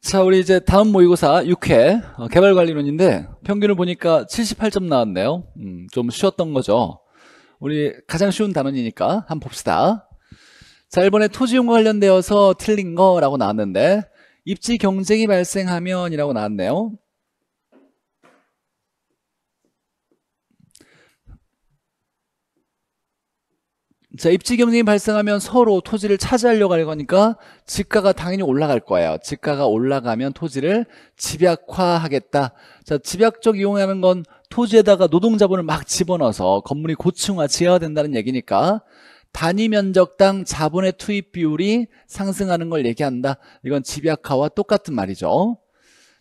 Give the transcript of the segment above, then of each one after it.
자 우리 이제 다음 모의고사 6회 어, 개발관리론인데 평균을 보니까 78점 나왔네요 음, 좀 쉬웠던 거죠 우리 가장 쉬운 단원이니까 한번 봅시다 자 1번에 토지용과 관련되어서 틀린 거라고 나왔는데 입지 경쟁이 발생하면 이라고 나왔네요 자, 입지 경쟁이 발생하면 서로 토지를 차지하려고 할 거니까 집가가 당연히 올라갈 거예요. 집가가 올라가면 토지를 집약화하겠다. 자, 집약적 이용하는 건 토지에다가 노동자본을 막 집어넣어서 건물이 고층화, 지어야된다는 얘기니까 단위 면적당 자본의 투입 비율이 상승하는 걸 얘기한다. 이건 집약화와 똑같은 말이죠.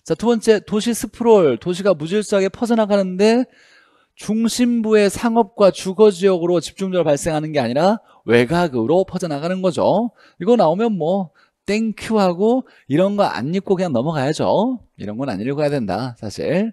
자, 두 번째 도시 스프롤, 도시가 무질서하게 퍼져나가는데 중심부의 상업과 주거 지역으로 집중적으로 발생하는 게 아니라 외곽으로 퍼져나가는 거죠. 이거 나오면 뭐 땡큐하고 이런 거 안입고 그냥 넘어가야죠. 이런 건 안 읽어야 된다 사실.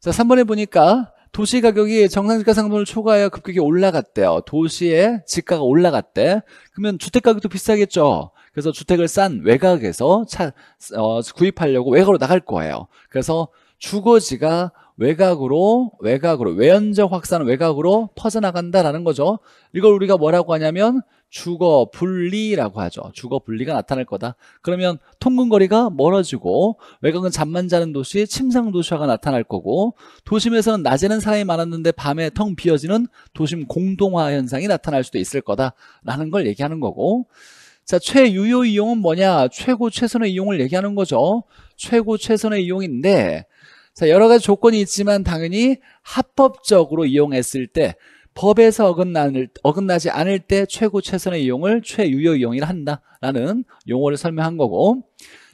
자 3번에 보니까 도시 가격이 정상지가 상품을 초과하여 급격히 올라갔대요. 도시의 지가가 올라갔대. 그러면 주택 가격도 비싸겠죠. 그래서 주택을 싼 외곽에서 차, 어, 구입하려고 외곽으로 나갈 거예요. 그래서 주거지가 외곽으로 외곽으로 외연적 확산은 외곽으로 퍼져나간다라는 거죠. 이걸 우리가 뭐라고 하냐면 주거 분리라고 하죠. 주거 분리가 나타날 거다. 그러면 통근거리가 멀어지고 외곽은 잠만 자는 도시, 침상 도시화가 나타날 거고 도심에서는 낮에는 사람이 많았는데 밤에 텅 비어지는 도심 공동화 현상이 나타날 수도 있을 거다라는 걸 얘기하는 거고 자, 최유효 이용은 뭐냐? 최고 최선의 이용을 얘기하는 거죠. 최고 최선의 이용인데 자, 여러 가지 조건이 있지만 당연히 합법적으로 이용했을 때 법에서 어긋나는, 어긋나지 않을 때 최고 최선의 이용을 최유효 이용이라 한다라는 용어를 설명한 거고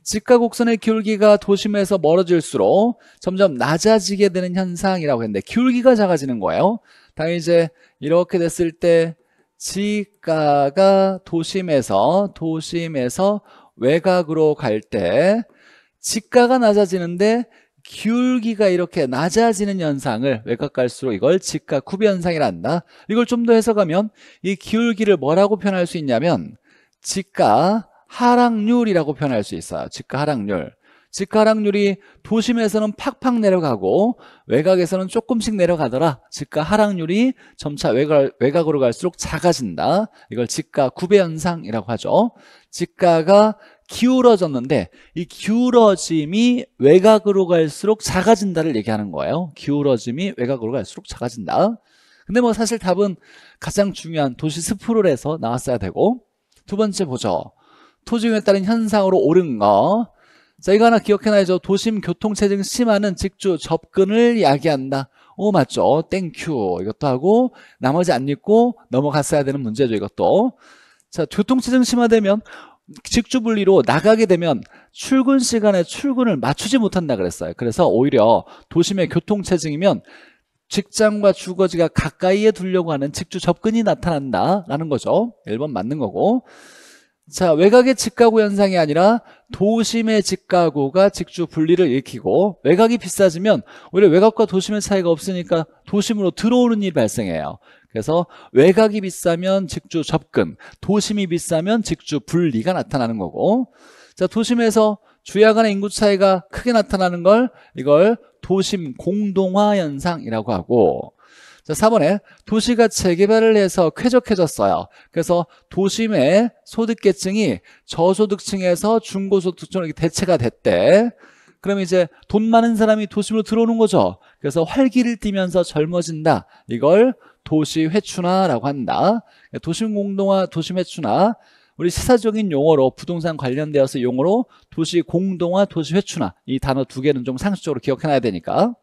직과 곡선의 기울기가 도심에서 멀어질수록 점점 낮아지게 되는 현상이라고 했는데 기울기가 작아지는 거예요 당연히 이제 이렇게 됐을 때직가가 도심에서 도심에서 외곽으로 갈 때직가가 낮아지는데 기울기가 이렇게 낮아지는 현상을 외곽 갈수록 이걸 직각 쿠비 현상이라 한다 이걸 좀 더 해석하면 이 기울기를 뭐라고 표현할 수 있냐면 직각 하락률이라고 표현할 수 있어요 직각 하락률 직각 하락률이 도심에서는 팍팍 내려가고 외곽에서는 조금씩 내려가더라 직각 하락률이 점차 외곽, 외곽으로 갈수록 작아진다 이걸 직각 구배 현상이라고 하죠 직각가 기울어졌는데 이 기울어짐이 외곽으로 갈수록 작아진다를 얘기하는 거예요 기울어짐이 외곽으로 갈수록 작아진다 근데 뭐 사실 답은 가장 중요한 도시 스프롤에서 나왔어야 되고 두 번째 보죠 토지용에 따른 현상으로 오른 거 자, 이거 하나 기억해놔야죠. 도심 교통체증 심화는 직주 접근을 야기한다. 오, 맞죠. 땡큐. 이것도 하고, 나머지 안 읽고 넘어갔어야 되는 문제죠. 이것도. 자, 교통체증 심화되면 직주분리로 나가게 되면 출근 시간에 출근을 맞추지 못한다 그랬어요 그래서 오히려 도심의 교통체증이면 직장과 주거지가 가까이에 두려고 하는 직주 접근이 나타난다라는 거죠 1번 맞는 거고 자 외곽의 직가구 현상이 아니라 도심의 직가구가 직주 분리를 일으키고 외곽이 비싸지면 오히려 외곽과 도심의 차이가 없으니까 도심으로 들어오는 일이 발생해요 그래서 외곽이 비싸면 직주 접근, 도심이 비싸면 직주 분리가 나타나는 거고 자 도심에서 주야 간의 인구 차이가 크게 나타나는 걸 이걸 도심 공동화 현상이라고 하고 자 4번에 도시가 재개발을 해서 쾌적해졌어요 그래서 도심의 소득계층이 저소득층에서 중고소득층으로 대체가 됐대 그러면 이제 돈 많은 사람이 도심으로 들어오는 거죠 그래서 활기를 띠면서 젊어진다 이걸 도시 회춘화라고 한다. 도심 공동화, 도심 회춘화. 우리 시사적인 용어로 부동산 관련되어서 용어로 도시 공동화, 도시 회춘화. 이 단어 두 개는 좀 상식적으로 기억해놔야 되니까.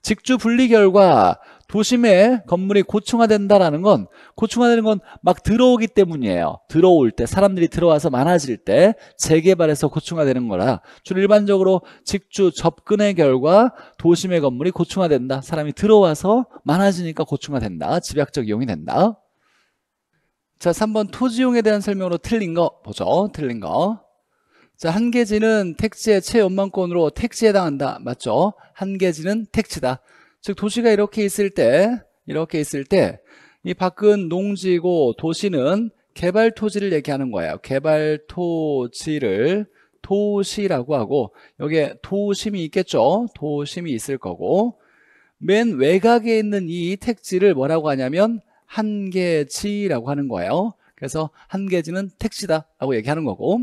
직주 분리 결과 도심에 건물이 고층화된다라는 건 고층화되는 건 막 들어오기 때문이에요. 들어올 때 사람들이 들어와서 많아질 때 재개발해서 고층화되는 거라 주로 일반적으로 직주 접근의 결과 도심의 건물이 고층화된다. 사람이 들어와서 많아지니까 고층화된다. 집약적 이용이 된다. 자 3번 토지용에 대한 설명으로 틀린 거 보죠. 틀린 거. 자, 한계지는 택지의 최연만권으로 택지에 해당한다. 맞죠? 한계지는 택지다. 즉 도시가 이렇게 있을 때 이렇게 있을 때이 밖은 농지고 도시는 개발 토지를 얘기하는 거예요. 개발 토지를 도시라고 하고 여기에 도심이 있겠죠. 도심이 있을 거고 맨 외곽에 있는 이 택지를 뭐라고 하냐면 한계지라고 하는 거예요. 그래서 한계지는 택지다 라고 얘기하는 거고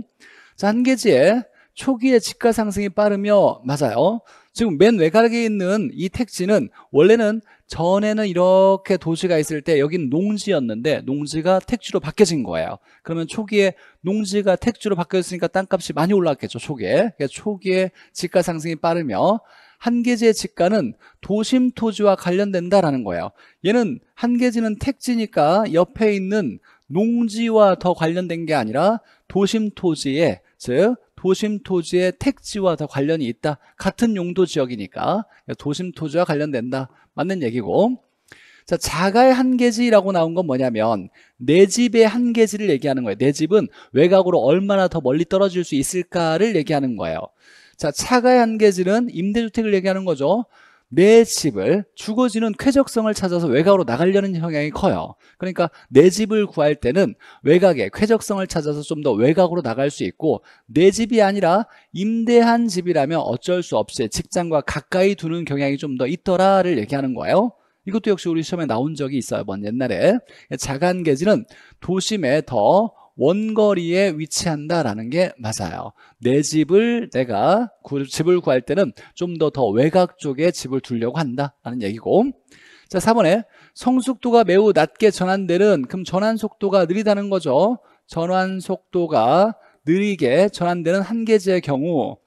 자 한계지에 초기에 집가 상승이 빠르며 맞아요. 지금 맨 외곽에 있는 이 택지는 원래는 전에는 이렇게 도시가 있을 때 여긴 농지였는데 농지가 택지로 바뀌어진 거예요. 그러면 초기에 농지가 택지로 바뀌었으니까 땅값이 많이 올랐겠죠, 초기에. 그러니까 초기에 집가 상승이 빠르며 한계지의 집가는 도심 토지와 관련된다라는 거예요. 얘는 한계지는 택지니까 옆에 있는 농지와 더 관련된 게 아니라 도심 토지에 즉 도심 토지의 택지와 다 관련이 있다. 같은 용도 지역이니까 도심 토지와 관련된다. 맞는 얘기고 자, 자가의 한계지라고 나온 건 뭐냐면 내 집의 한계지를 얘기하는 거예요. 내 집은 외곽으로 얼마나 더 멀리 떨어질 수 있을까를 얘기하는 거예요. 자, 차가의 한계지는 임대주택을 얘기하는 거죠. 내 집을 주거지는 쾌적성을 찾아서 외곽으로 나가려는 경향이 커요. 그러니까 내 집을 구할 때는 외곽에 쾌적성을 찾아서 좀 더 외곽으로 나갈 수 있고 내 집이 아니라 임대한 집이라면 어쩔 수 없이 직장과 가까이 두는 경향이 좀 더 있더라를 얘기하는 거예요. 이것도 역시 우리 시험에 나온 적이 있어요. 먼 옛날에 자간계지는 도심에 더 원거리에 위치한다라는 게 맞아요. 내 집을 내가 구, 집을 구할 때는 좀 더더 더 외곽 쪽에 집을 두려고 한다라는 얘기고 자3번에 성숙도가 매우 낮게 전환되는 그럼 전환 속도가 느리다는 거죠. 전환 속도가 느리게 전환되는 한계지의 경우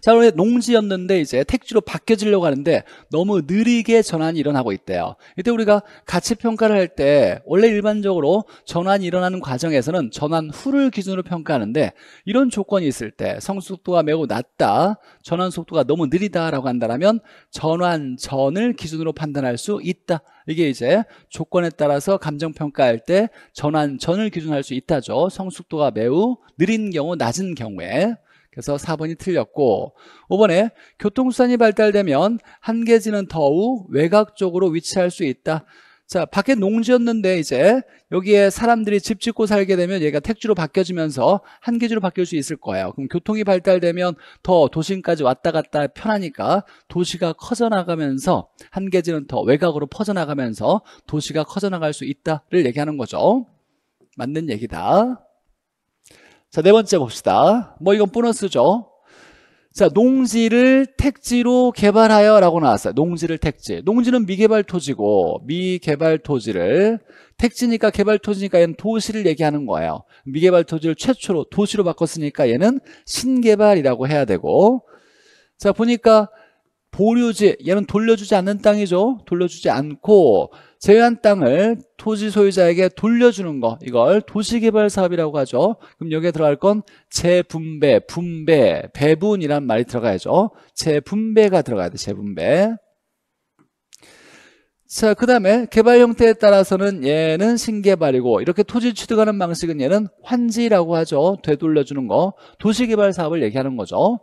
자, 원래 농지였는데 이제 택지로 바뀌어지려고 하는데 너무 느리게 전환이 일어나고 있대요. 이때 우리가 가치 평가를 할 때 원래 일반적으로 전환이 일어나는 과정에서는 전환 후를 기준으로 평가하는데 이런 조건이 있을 때 성숙도가 매우 낮다, 전환 속도가 너무 느리다라고 한다면 전환 전을 기준으로 판단할 수 있다. 이게 이제 조건에 따라서 감정평가할 때 전환 전을 기준할 수 있다죠. 성숙도가 매우 느린 경우, 낮은 경우에. 그래서 4번이 틀렸고 5번에 교통수단이 발달되면 한계지는 더욱 외곽 쪽으로 위치할 수 있다 자 밖에 농지였는데 이제 여기에 사람들이 집 짓고 살게 되면 얘가 택지로 바뀌어지면서 한계지로 바뀔 수 있을 거예요 그럼 교통이 발달되면 더 도심까지 왔다 갔다 편하니까 도시가 커져나가면서 한계지는 더 외곽으로 퍼져나가면서 도시가 커져나갈 수 있다를 얘기하는 거죠 맞는 얘기다 자, 네 번째 봅시다. 뭐 이건 보너스죠. 자, 농지를 택지로 개발하여 라고 나왔어요. 농지를 택지. 농지는 미개발 토지고, 미개발 토지를, 택지니까 개발 토지니까 얘는 도시를 얘기하는 거예요. 미개발 토지를 최초로 도시로 바꿨으니까 얘는 신개발이라고 해야 되고, 자, 보니까 보류지 얘는 돌려주지 않는 땅이죠 돌려주지 않고 제외한 땅을 토지 소유자에게 돌려주는 거 이걸 도시개발 사업이라고 하죠 그럼 여기에 들어갈 건 재분배, 분배, 배분이란 말이 들어가야죠 재분배가 들어가야 돼 재분배 자, 그 다음에 개발 형태에 따라서는 얘는 신개발이고 이렇게 토지 취득하는 방식은 얘는 환지라고 하죠. 되돌려주는 거. 도시개발 사업을 얘기하는 거죠.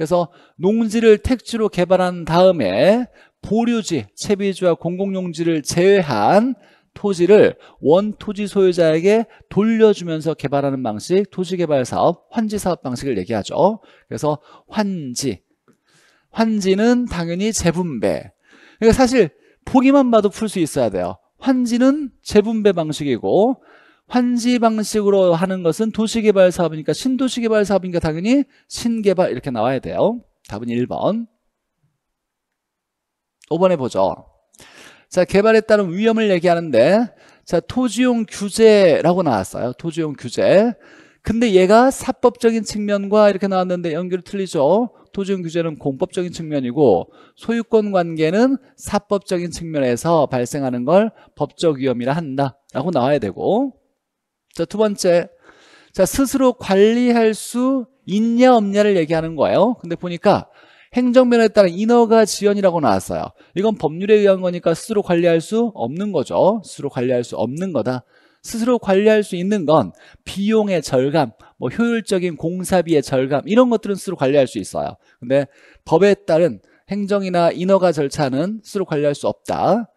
그래서 농지를 택지로 개발한 다음에 보류지, 채비지와 공공용지를 제외한 토지를 원토지 소유자에게 돌려주면서 개발하는 방식 토지개발사업, 환지사업 방식을 얘기하죠 그래서 환지, 환지는 당연히 재분배 그러니까 사실 보기만 봐도 풀 수 있어야 돼요 환지는 재분배 방식이고 환지 방식으로 하는 것은 도시개발 사업이니까 신도시개발 사업이니까 당연히 신개발 이렇게 나와야 돼요. 답은 1번. 5번해 보죠. 자, 개발에 따른 위험을 얘기하는데 자, 토지용 규제라고 나왔어요. 토지용 규제. 근데 얘가 사법적인 측면과 이렇게 나왔는데 연결 이 틀리죠. 토지용 규제는 공법적인 측면이고 소유권 관계는 사법적인 측면에서 발생하는 걸 법적 위험이라 한다라고 나와야 되고 자, 두 번째. 자, 스스로 관리할 수 있냐 없냐를 얘기하는 거예요. 근데 보니까 행정면에 따른 인허가 지연이라고 나왔어요. 이건 법률에 의한 거니까 스스로 관리할 수 없는 거죠. 스스로 관리할 수 없는 거다. 스스로 관리할 수 있는 건 비용의 절감, 뭐 효율적인 공사비의 절감 이런 것들은 스스로 관리할 수 있어요. 근데 법에 따른 행정이나 인허가 절차는 스스로 관리할 수 없다.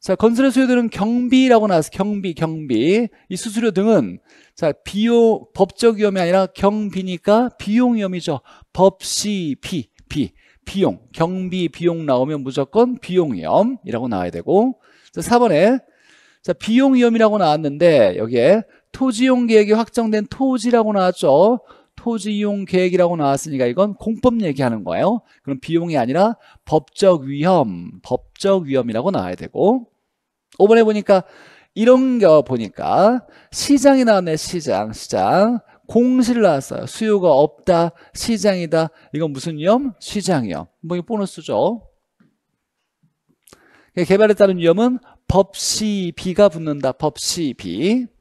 자, 건설의 소요들은 경비라고 나왔어. 경비, 경비. 이 수수료 등은 자, 비용 법적 위험이 아니라 경비니까 비용 위험이죠. 법시 비, 비. 비용. 경비 비용 나오면 무조건 비용 위험이라고 나와야 되고. 자, 4번에 자, 비용 위험이라고 나왔는데 여기에 토지용 계획이 확정된 토지라고 나왔죠. 토지 이용 계획이라고 나왔으니까 이건 공법 얘기하는 거예요. 그럼 비용이 아니라 법적 위험, 법적 위험이라고 나와야 되고 5번에 보니까 이런 거 보니까 시장이 나왔네 시장 시장 공시 나왔어요 수요가 없다 시장이다 이건 무슨 위험? 시장 위험 뭐 이거 보너스죠 개발에 따른 위험은 법시 비가 붙는다 법시 비